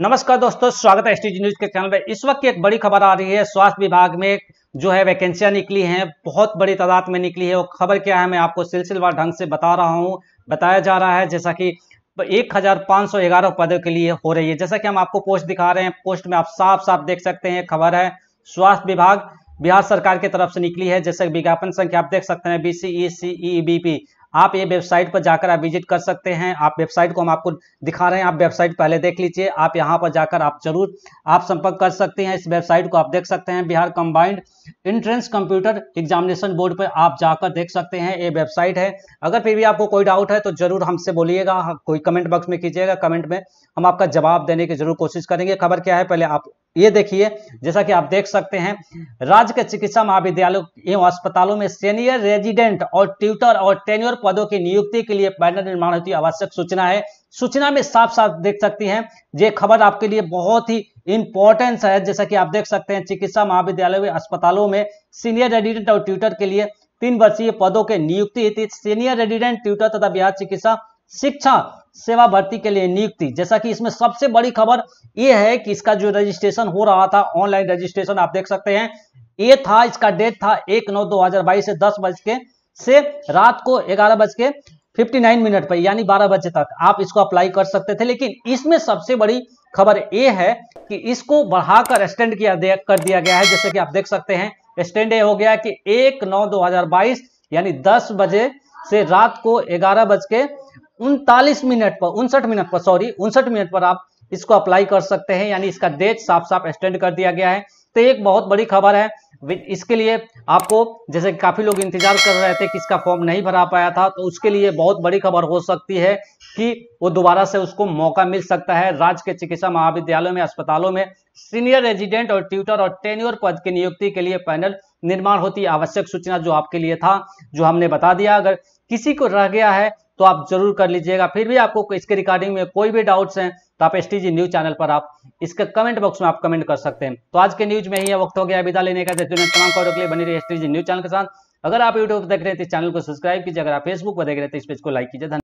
नमस्कार दोस्तों स्वागत है एसटीजी न्यूज के चैनल पर इस वक्त की एक बड़ी खबर आ रही है स्वास्थ्य विभाग में जो है वैकेंसियां निकली हैं बहुत बड़ी तादाद में निकली है और खबर क्या है मैं आपको सिलसिलेवार ढंग से बता रहा हूं बताया जा रहा है जैसा कि एक हजार पांच सौ ग्यारह पदों के लिए हो रही है जैसा कि हम आपको पोस्ट दिखा रहे हैं पोस्ट में आप साफ साफ देख सकते हैं खबर है स्वास्थ्य विभाग बिहार सरकार की तरफ से निकली है जैसे विज्ञापन संख्या आप देख सकते हैं B C E B P आप ये वेबसाइट पर जाकर आप विजिट कर सकते हैं आप वेबसाइट को हम आपको दिखा रहे हैं आप वेबसाइट पहले देख लीजिए आप यहाँ पर जाकर आप जरूर आप संपर्क कर सकते हैं इस वेबसाइट को आप देख सकते हैं Bihar combined entrance computer examination board पर आप जाकर देख सकते हैं ये वेबसाइट है अगर फिर भी आपको कोई डाउट है तो जरूर हमसे बोलिएगा हाँ, कोई कमेंट बॉक्स में कीजिएगा कमेंट में हम आपका जवाब देने की जरूर कोशिश करेंगे खबर क्या है पहले आप ये देखिए जैसा कि आप देख सकते हैं राज्य के चिकित्सा महाविद्यालयों एवं अस्पतालों में सीनियर रेजिडेंट और ट्यूटर और टेन्योर पदों की नियुक्ति के लिए बैनर निर्माण हेतु आवश्यक सूचना है सूचना में साफ साफ देख सकती हैं ये खबर आपके लिए बहुत ही इंपॉर्टेंस है जैसा कि आप देख सकते हैं चिकित्सा महाविद्यालय अस्पतालों में सीनियर रेजिडेंट और ट्यूटर के लिए तीन वर्षीय पदों के नियुक्ति सीनियर रेजिडेंट ट्यूटर तथा बिहार चिकित्सा शिक्षा सेवा भर्ती के लिए नियुक्ति जैसा कि इसमें सबसे बड़ी खबर यह है कि इसका जो रजिस्ट्रेशन हो रहा था ऑनलाइन रजिस्ट्रेशन आप देख सकते हैं ये था इसका डेट था एक नौ दो हजार बाईस से दस बज के से रात को ग्यारह बज के फिफ्टी नाइन मिनट पर यानी बारह बजे तक आप इसको अप्लाई कर सकते थे लेकिन इसमें सबसे बड़ी खबर ये है कि इसको बढ़ाकर एक्सटेंड किया कर दिया गया है जैसे कि आप देख सकते हैं स्टैंड हो गया कि एक नौ दो हजार बाईस यानी दस बजे से रात को ग्यारह बज के उनतालीस मिनट पर उनसठ मिनट पर सॉरी उनसठ मिनट पर आप इसको अप्लाई कर सकते हैं यानी इसका डेट साफ साफ एक्सटेंड कर दिया गया है तो एक बहुत बड़ी खबर है इसके लिए आपको जैसे काफ़ी लोग इंतजार कर रहे थे कि इसका फॉर्म नहीं भरा पाया था तो उसके लिए बहुत बड़ी खबर हो सकती है कि वो दोबारा से उसको मौका मिल सकता है राज्य के चिकित्सा महाविद्यालयों में अस्पतालों में सीनियर रेजिडेंट और ट्यूटर और टेन्योर पद की नियुक्ति के लिए पैनल निर्माण होती आवश्यक सूचना जो आपके लिए था जो हमने बता दिया अगर किसी को रह गया है तो आप जरूर कर लीजिएगा फिर भी आपको इसके रिकॉर्डिंग में कोई भी डाउट्स हैं तो आप एस न्यूज चैनल पर आप इसके कमेंट बॉक्स में आप कमेंट कर सकते हैं तो आज के न्यूज में ही वक्त हो गया विदा लेने का तमाम खबरों के लिए बनी रही एस न्यूज चैनल के साथ अगर आप यूट्यूब देख रहे हैं तो चैनल को सब्सक्राइब कीजिए अगर आप फेसबुक पर देख रहे हैं तो इस पेज को लाइक कीजिए